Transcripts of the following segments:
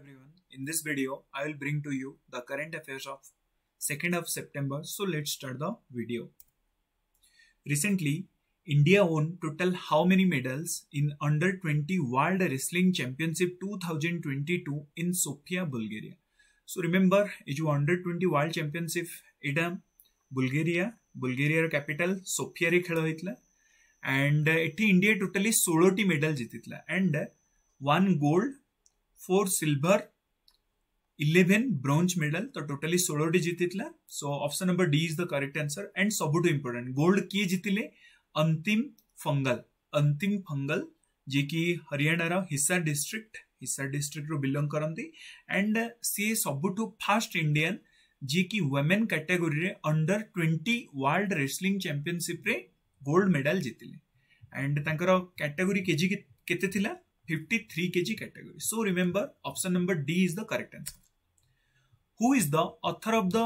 everyone. In this video, I will bring to you the current affairs of 2nd of September. So let's start the video. Recently, India won total how many medals in under 20 World Wrestling Championship 2022 in Sofia, Bulgaria. So remember, it was under 20 World Championship इडम Bulgaria Bulgaria capital Sofia खेल होता and ये India totally षोलोटी medal जितिला and one gold four silver eleven bronze medal तो totally षोळटी जितितल्या so option number D is the correct answer and सब इम्पोर्टेंट गोल्ड किए जीतिले अंतिम फंगल अंतिम फंगल जी की हरियाणार Hisar district Hisar district belong करती एंड सी सबुठ फास्ट इंडियन जी की वेमेन कैटेगोरी रे अंडर ट्वेंटी वर्ल्ड रेसलिंग चंपिशिप्रे गोल्ड मेडल जितिले एंड तांकर कैटेगोरी के जी के fifty three K G category so remember option number D is the correct answer who is the author of the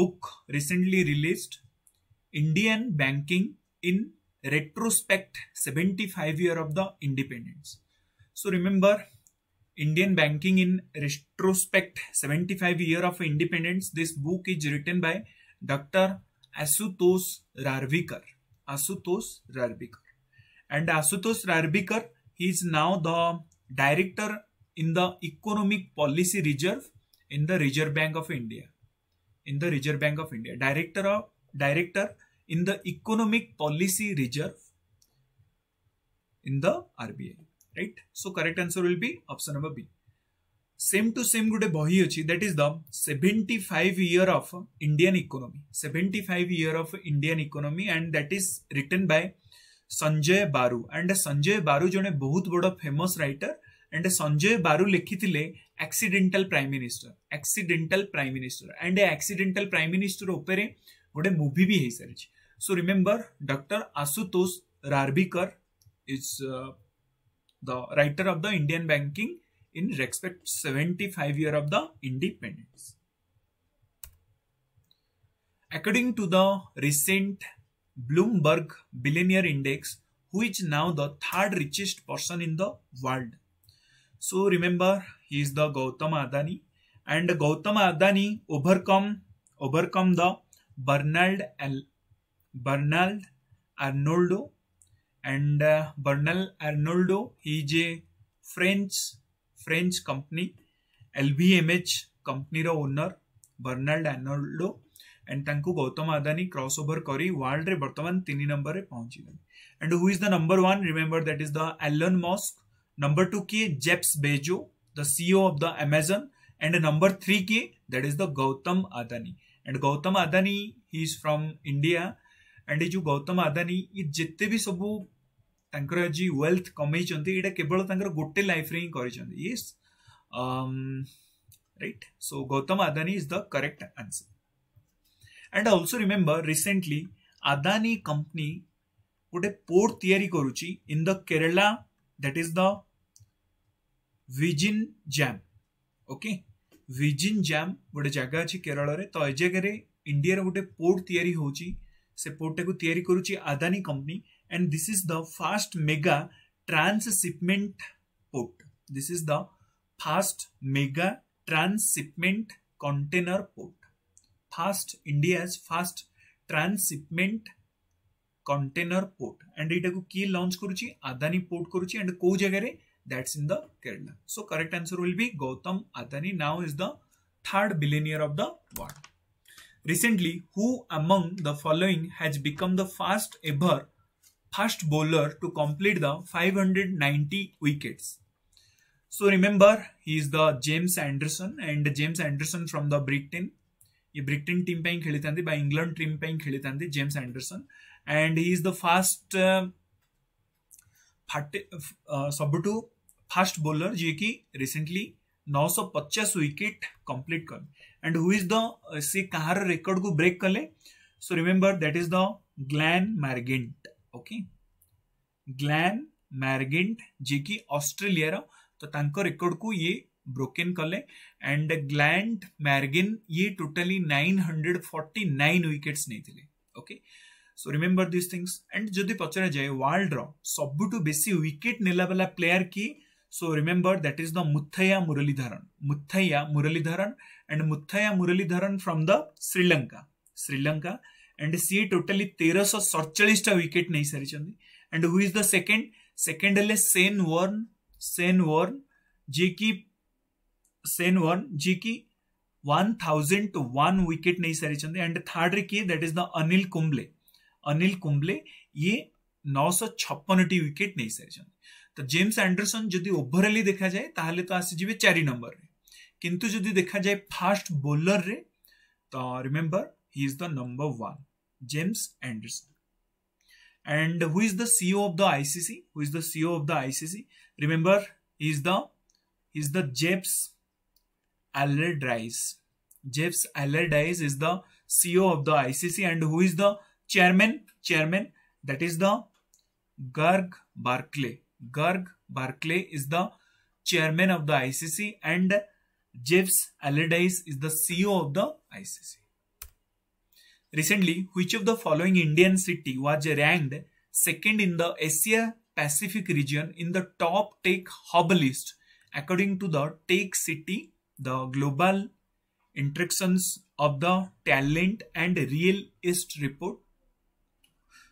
book recently release Indian banking in retrospect seventy five year of the independence so remember Indian banking in retrospect seventy five year of independence this book is written by doctor Ashutosh Raravikar Ashutosh Raravikar and Ashutosh Raravikar He is now the director in the Economic Policy Reserve in the Reserve Bank of India. In the Reserve Bank of India, director of director in the Economic Policy Reserve in the RBI. Right. So correct answer will be option number B. Same to same, good. बही अच्छी that is the seventy five year of Indian economy seventy five year of Indian economy and that Sanjay Baru and Sanjay बारू जो बहुत बड़ famous writer and Sanjay Baru लिखिले accidental prime minister accidental prime minister and accidental prime minister उपर गोटे movie भी हो सारी so remember doctor Ashutosh Raravikar is the writer of the Indian banking in respect seventy five year of the independence according to the recent Bloomberg Billionaire Index, who is now the third richest person in the world. So remember, he is the Gautama Adani, and Gautama Adani overcome overcome the Bernard L, Bernard Arnoldo, and uh, Bernard Arnoldo he is a French French company, LVMH company owner. Bernard Arnault and Gautam Adani cross over कर world में बर्तमान तीन नंबर में पहुंचे and who is the number one remember that is the Elon Musk number two किए Jeff Bezos the CEO of the Amazon and number three किए that is the Gautam Adani and Gautam Adani he is from India and ये जो गौतम आदानी ये जिते भी सब wealth ये केवल गोटे लाइफ हिंसा कर right? So Gautam Adani is the correct answer. And also remember recently Adani company gote port theory koruchi in the Kerala that is the Vijin Jam. Okay. Vijin Jam gote jaga ଗୋଟେ ଜାଗା ଅଛି କେରଳରେ ତ ଏ ଜାଗାରେ ଇଣ୍ଡିଆର ଗୋଟେ port ତିଆରି ହେଉଛି ସେ ପୋର୍ଟଟାକୁ ତିଆରି କରୁଛି Adani company and this is the fast mega transshipment port this is the fast mega transshipment container port fast India's fast transshipment container port and एटा को की लॉन्च करूची पोर्ट करूची that's in the Kerala so correct answer will be Gautam Adani now is the third billionaire of the world recently who among the following has become the fastest ever fast bowler to complete the 590 wickets so remember he is the James Anderson and James Anderson from the Britain ये Britain team पे खेली था बा England team पे खेली था James Anderson and he is the fast सब fast bowler जी की रिसेंटली पचास विकेट कंप्लीट कर एंड हु इज द से कहार रिकॉर्ड को ब्रेक कले so remember that is the Glenn McGrath okay Glenn McGrath जी की ऑस्ट्रेलिया तो तांको रिकॉर्ड को ये ब्रोकन कले एंड ग्लैंड मैरगिन ये टोटली 949 विकेट्स नहीं थे okay so remember this things and जो पचरा जाए वर्ल्ड रो सबटु बेसी विकेट नेला वाला प्लेयर की so remember that is the Muttiah Muralitharan Muttiah Muralitharan and Muttiah Muralitharan from the Sri Lanka Sri Lanka and सी टोटली 1347 टा विकेट नहीं सारी and who is the second second हले सेन वर्न सेनवर्न जी की सेनवर्न जी की वन विकेट नहीं सारी चंदे एंड थर्ड की that is the Anil Kumble Anil Kumble ये नौ टी विकेट नहीं सारी तो जेम्स एंडरसन जदि ओभराली देखा जाए ताहले तो आसीजे चारि नंबर रे किंतु जदि देखा जाए फास्ट बोलर रे तो remember he is the number one James Anderson And who is the CEO of the ICC? Who is the CEO of the ICC? Remember, is the is the Jeps Allardyce. Jeps Allardyce is the CEO of the ICC, and who is the chairman? Chairman that is the Garg Barclay. Garg Barclay is the chairman of the ICC, and Jeps Allardyce is the CEO of the ICC. Recently, which of the following Indian city was ranked second in the Asia Pacific region in the top tech hub list according to the Tech City, the Global Interactions of the Talent and Real Estate report?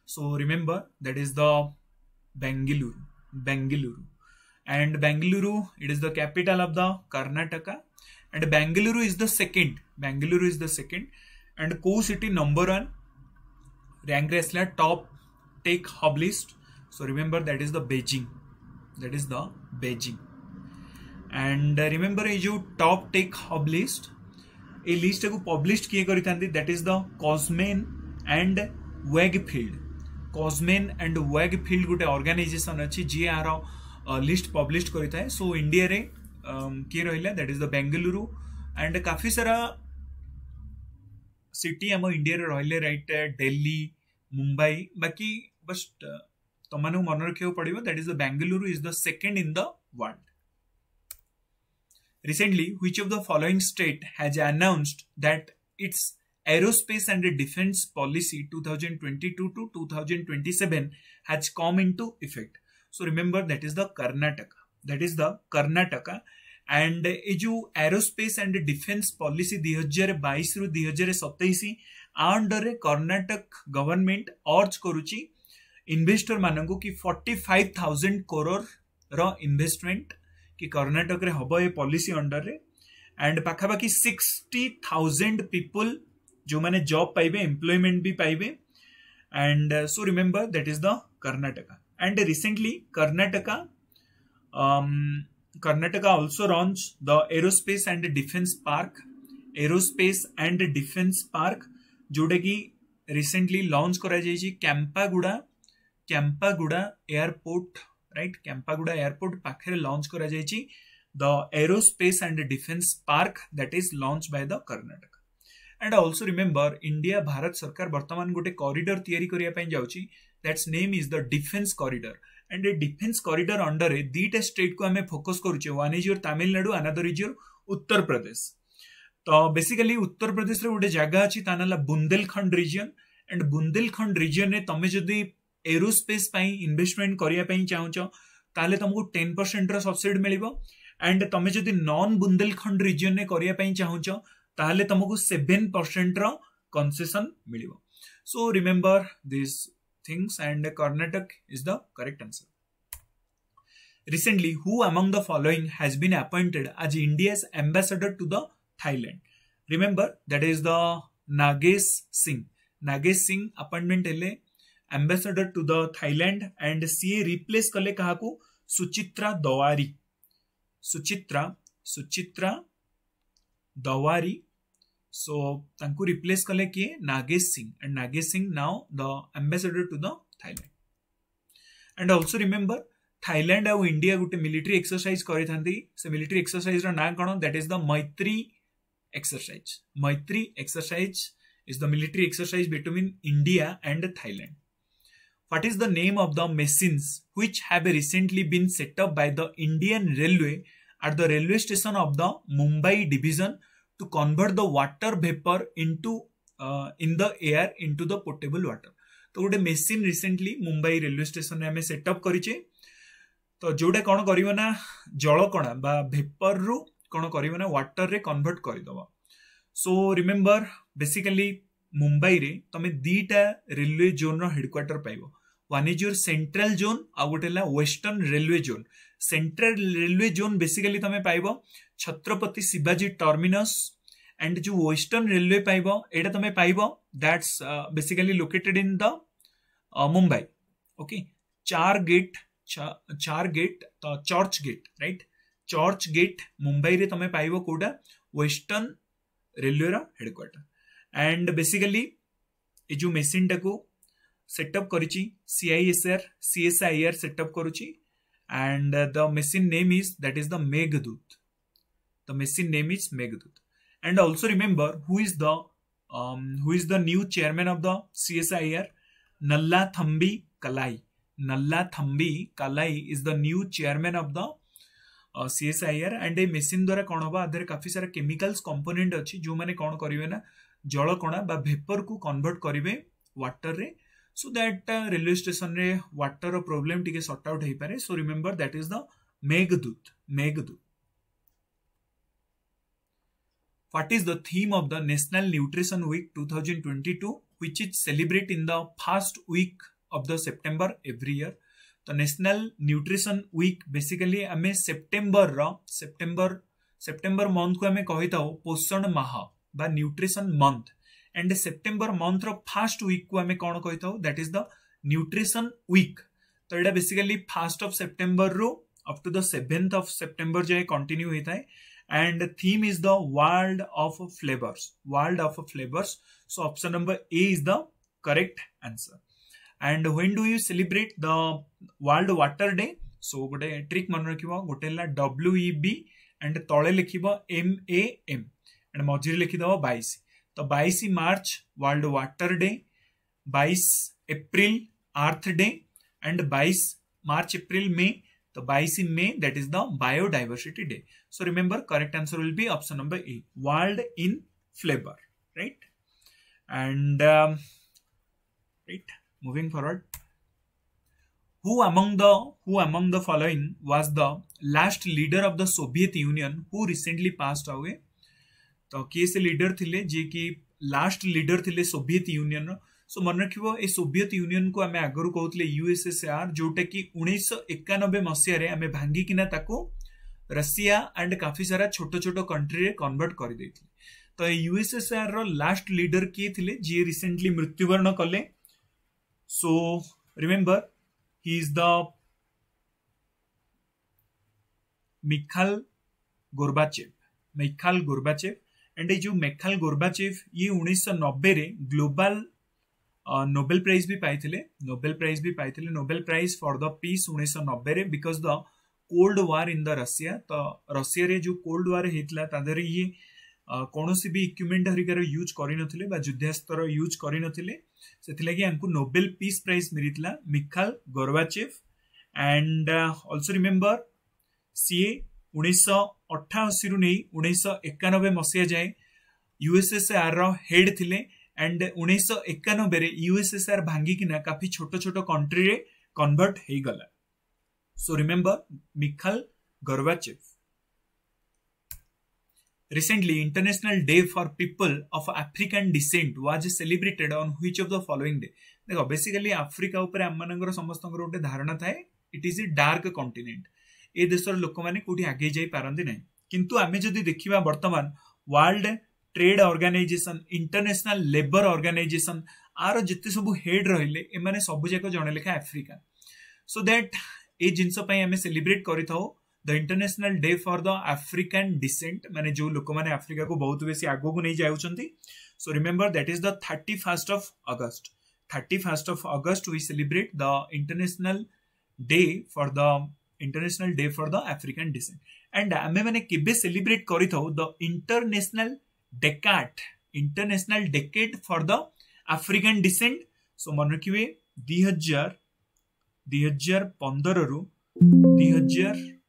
So remember that is the Bengaluru, Bengaluru, and Bengaluru it is the capital of the Karnataka, and Bengaluru is the second. Bengaluru is the second and को city number one rank रेसला top tech hub list so remember that is the Beijing that is the Beijing and remember ये जो top tech hub list ए list को publish किए that is the Cushman and Wakefield Cushman and Wakefield गोटे organisation अच्छी जी यार list publish करें इंडिया किए रहा that is the Bengaluru and काफी सारा ಸಿಟಿ ଆମ ଇଣ୍ଡିଆରେ ରହିଲେ ରାଇଟ୍ ଡେଲି ମୁମ୍ବାଇ ବାକି ବଟ୍ uh, ତମମାନଙ୍କୁ ମନେ ରଖିବାକୁ ପଡ଼ିବ that is the Bengaluru is the second in the world Recently, which of the following state has announced that its aerospace and defense policy 2022 to 2027 has come into effect? So remember that is the Karnataka. That is the Karnataka and ए जो aerospace and defence policy दि हजार बैस रु दि हजार सतैश आ अंडर कर्णाटक गवर्नमेंट अर्ज करुच्ची इनभेस्टर मान कि forty five thousand crore investment कि कर्णाटक हम ये पॉलिसी अंडर में एंड पखापाखि सिक्सटी थाउजे पीपुल जो मैंने जब पाइबे एम्प्लयमेंट भी पाइबे and so remember that is the Karnataka and recently Karnataka Karnataka also launched the Aerospace and Defense Park. Aerospace and Defense Park, जोटा कि रिसेंटली लॉन्च କରାଯାଇଛି Kempegowda Kempegowda airport right Kempegowda airport ପାଖରେ ଲଞ୍ଚ କରାଯାଇଛି the aerospace and defence park that is launch by the Karnataka and also remember India ଭାରତ ସରକାର ବର୍ତ୍ତମାନ ଗୋଟେ corridor ତିଆରି କରିବା ପାଇଁ ଯାଉଛି that's name is the and ए डिफेन्स corridor अंडर ए स्टेट को आम फोकस करुचे one is your Tamil Nadu another is your Uttar Pradesh तो बेसिकली उत्तर प्रदेश रोटे गोटे जगह अच्छी ना Bundelkhand region and Bundelkhand region में तुम जदि एरोस्पेस इनभेस्टमेंट करने चाहछ ताहले तुमको टेन परसेंट रबसीड मिल एंड तुम जदि नन बुंदेलखंड रिजन में करने चाहछ ताहले तुमको सेभेन परसेंट रनसेसन मिल so remember this things and Karnataka is the correct answer. Recently, who among the following has been appointed as India's ambassador to the Thailand? Remember, that is the Nagesh Singh. Nagesh Singh appointment hele ambassador to the Thailand and CA replace kale kahaku Suchitra Dawari. Suchitra, Suchitra Dawari So Tanku replace kale ke Nagesh Singh and Nagesh Singh now the ambassador to the Thailand. And also remember Thailand ଆଉ India गुटे military exercise କରିଥାନ୍ତି So military exercise ର ନାଁ that is the Maitri exercise. Maitri exercise is the military exercise between India and Thailand. What is the name of the machines which have recently been set up by the Indian Railway at the railway station of the Mumbai division to convert the water vapor into uh, in the air into the potable water ତ ଗୋଟେ machine recently Mumbai railway ଷ୍ଟେସନରେ ଆମେ setup କରିଛେ ତ ଯେଉଁଟା କ'ଣ କରିବ ନା ଜଳକଣା ବା ଭେପରରୁ କ'ଣ କରିବ ନା ୱାଟରରେ କନଭର୍ଟ କରିଦେବ ସୋ ରିମେମ୍ବର ବେସିକାଲି ମୁମ୍ବାଇରେ ତମେ ଦୁଇଟା ରେଲୱେ ଜୋନ୍ର ହେଡ଼କ୍ୱାର୍ଟର ପାଇବ one is your central zone ଆଉ ଗୋଟେ ହେଲା western railway zone central railway zone basically तुम्हें पाइब छत्रपति शिवाजी टर्मिनस एंड जो वेस्टर्न रेलवे पाइब ये तुम पाइब that's basically located in the Mumbai okay चार गेट चार gate church gate right church gate Mumbai में तुम पाइब कौटा western railway headquarter and basically ये जो मेसीन टाक सेटअप कर सी आई सेटअप करुच्छी and uh, the machine name is that is the Meghdoot. The machine name is Meghdoot. And also remember who is the um, who is the new chairman of the CSIR? Nalla Thambi Kalai. Nalla Thambi Kalai is the new chairman of the C S I R and ए machine द्वारा कौन हम आधे काफी सारा केमिकाल्स component अच्छी जो मैंने कौन करेंगे ना जलकणा भेपर को कनभर्ट करेंगे वाटर रे so that uh, railway station re water ro problem tike sort out hei pare so remember that is the meghdut meghdut what is the theme of the national nutrition week 2022 which is celebrate in the first week of the september every year the national nutrition week basically हमें september रा september September month को आम कही पोषण माह nutrition month and September month first week को आम कौन कही था that is the nutrition week तो यहाँ बेसिकली फास्ट अफ सेप्टेम्बर रु of to the seventh of September जाए कंटिन्यू होता है and theme is the world of flavours world of flavours so option number A is the correct answer and when do you celebrate the world व्टर day so गोटे ट्रिक मन रख गोटे W B and तले लिख M A M and मझे लिखीद bash तो 22 March World Water Day, 22 April Earth Day, and 22 March April May. तो 22 May that is the biodiversity day. So remember correct answer will be option number A world in flavor right and um, right moving forward who among the who among the following was the last leader of the Soviet Union who recently passed away तो किए से leader थे जी last leader थे Soviet Union so मन रखिए ये सोभियत यूनियन को आम आगर कहते यूएसएसआर जोटा कि उन्नीस एकानबे मसीह आम भांगिकिना रशिया एंड काफी सारा छोट छोट कंट्री कनवर्ट कर तो यूएसएसआर रास्ट लिडर किए थे जी रिसेंटली मृत्युवरण कले so remember he is the Mikhail Gorbachev Mikhail Gorbachev and ये जो मेखाल गोरबाचेव ये उन्नीस नब्बे ग्लोबाल नोबेल प्राइज भी पाई नोबेल प्राइज भी पाई Nobel prize for the peace उन्नीस नब्बे because the cold war in the Russia तो रशिया जो कोल्ड वार होता तादर ये कौन सी इक्विपमेंट हरिकार यूज करुद्धास्त्र यूज करेंगे नोबेल पीस प्राइज मिली Mikhail Gorbachev and also remember सीए ଉଣେଇଶହ ଅଠାଅଶୀରୁ ନେଇ ଉଣେଇଶହ ଏକାନବେ ମସିହା ଯାଏଁ ୟୁଏସ୍ଏସ୍ଆର୍ର ହେଡ୍ ଥିଲେ ଆଣ୍ଡ ଉଣେଇଶହ ଏକାନବେରେ ୟୁଏସ୍ଏସ୍ଆର୍ ଭାଙ୍ଗିକିନା କାଫି ଛୋଟ ଛୋଟ କଣ୍ଟ୍ରିରେ କନଭର୍ଟ ହେଇଗଲା so remember Mikhail Gorbachev Recently, International Day for People of African Descent was celebrated on which of the following day? देखो बेसिकली आफ्रिका ऊपर आम ମାନଙ୍କର ସମସ୍ତଙ୍କର ଗୋଟେ ଧାରଣା ଥାଏ it is a dark continent ଏ ଦେଶର ଲୋକମାନେ କୋଉଠି ଆଗେଇ ଯାଇପାରନ୍ତି ନାହିଁ କିନ୍ତୁ ଆମେ ଯଦି ଦେଖିବା ବର୍ତ୍ତମାନ world trade organisation international labour organisation ଆର ଯେତେ ସବୁ ହେଡ୍ ରହିଲେ ଏମାନେ ସବୁଯାକ ଜଣେ ଲେଖା ଆଫ୍ରିକା ସୋ ଦ୍ୟାଟ୍ ଏଇ ଜିନିଷ ପାଇଁ ଆମେ ସେଲିବ୍ରେଟ୍ କରିଥାଉ the international day for the African descent ମାନେ ଯେଉଁ ଲୋକମାନେ ଆଫ୍ରିକାକୁ ବହୁତ ବେଶୀ ଆଗକୁ ନେଇ ଯାଉଛନ୍ତି so remember that is the thirty first of August thirty first of August we celebrate the international day for the international day for the African descent and আমি মানে কেবে সেলিব্রেট করিথাও দ ইন্টারন্যাশনাল ডেকাট ইন্টারন্যাশনাল ডেকেট for the African descent so মনে রাখবে দুই হাজার দুই হাজার পনেরু দুই হাজার